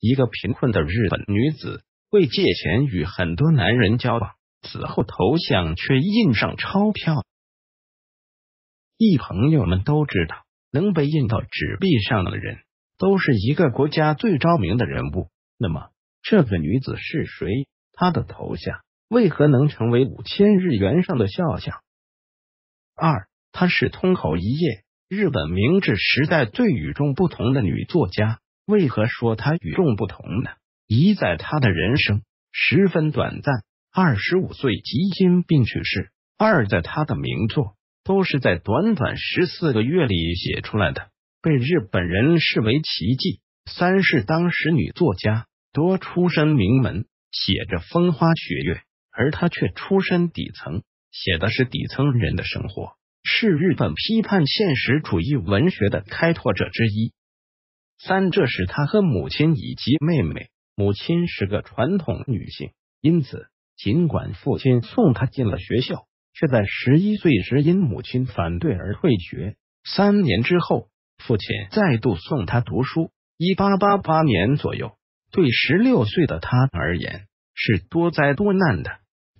一个贫困的日本女子为借钱与很多男人交往，死后头像却印上钞票。一朋友们都知道，能被印到纸币上的人，都是一个国家最着名的人物。那么，这个女子是谁？她的头像为何能成为五千日元上的肖像？二，她是通口一叶，日本明治时代最与众不同的女作家。为何说他与众不同呢？一，在他的人生十分短暂，二十五岁即因病去世；二，在他的名作都是在短短十四个月里写出来的，被日本人视为奇迹；三是当时女作家多出身名门，写着风花雪月，而他却出身底层，写的是底层人的生活，是日本批判现实主义文学的开拓者之一。三，这是他和母亲以及妹妹。母亲是个传统女性，因此尽管父亲送他进了学校，却在十一岁时因母亲反对而退学。三年之后，父亲再度送他读书。一八八八年左右，对十六岁的他而言是多灾多难的：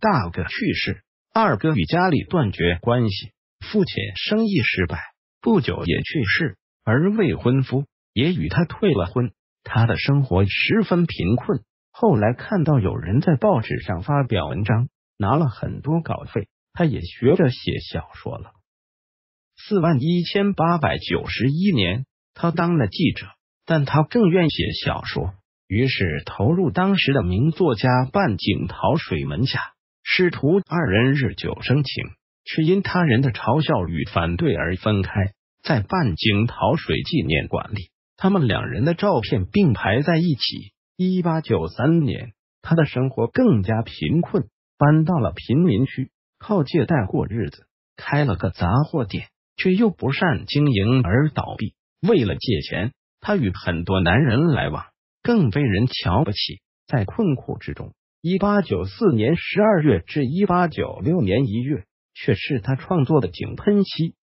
大哥去世，二哥与家里断绝关系，父亲生意失败，不久也去世，而未婚夫。也与他退了婚，他的生活十分贫困。后来看到有人在报纸上发表文章，拿了很多稿费，他也学着写小说了。四万一千八百九十一年，他当了记者，但他更愿写小说，于是投入当时的名作家半井桃水门下，师徒二人日久生情，却因他人的嘲笑与反对而分开。在半井桃水纪念馆里。他们两人的照片并排在一起。一八九三年，他的生活更加贫困，搬到了贫民区，靠借贷过日子，开了个杂货店，却又不善经营而倒闭。为了借钱，他与很多男人来往，更被人瞧不起。在困苦之中，一八九四年十二月至一八九六年一月，却是他创作的井喷期。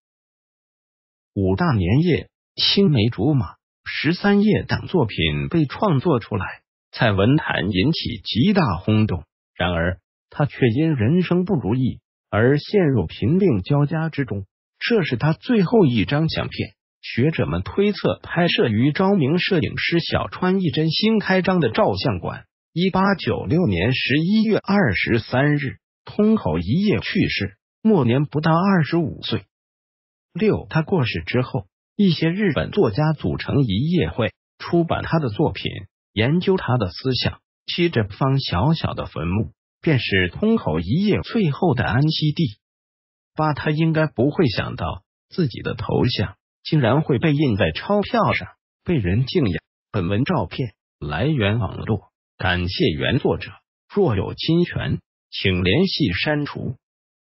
五大年夜，青梅竹马。十三夜等作品被创作出来，在文坛引起极大轰动。然而，他却因人生不如意而陷入贫病交加之中。这是他最后一张相片，学者们推测拍摄于昭明摄影师小川一真新开张的照相馆。一八九六年十一月二十三日，通口一夜去世，末年不到二十五岁。六，他过世之后。一些日本作家组成一夜会，出版他的作品，研究他的思想。七这方小小的坟墓，便是通口一夜最后的安息地。巴他应该不会想到，自己的头像竟然会被印在钞票上，被人敬仰。本文照片来源网络，感谢原作者，若有侵权，请联系删除。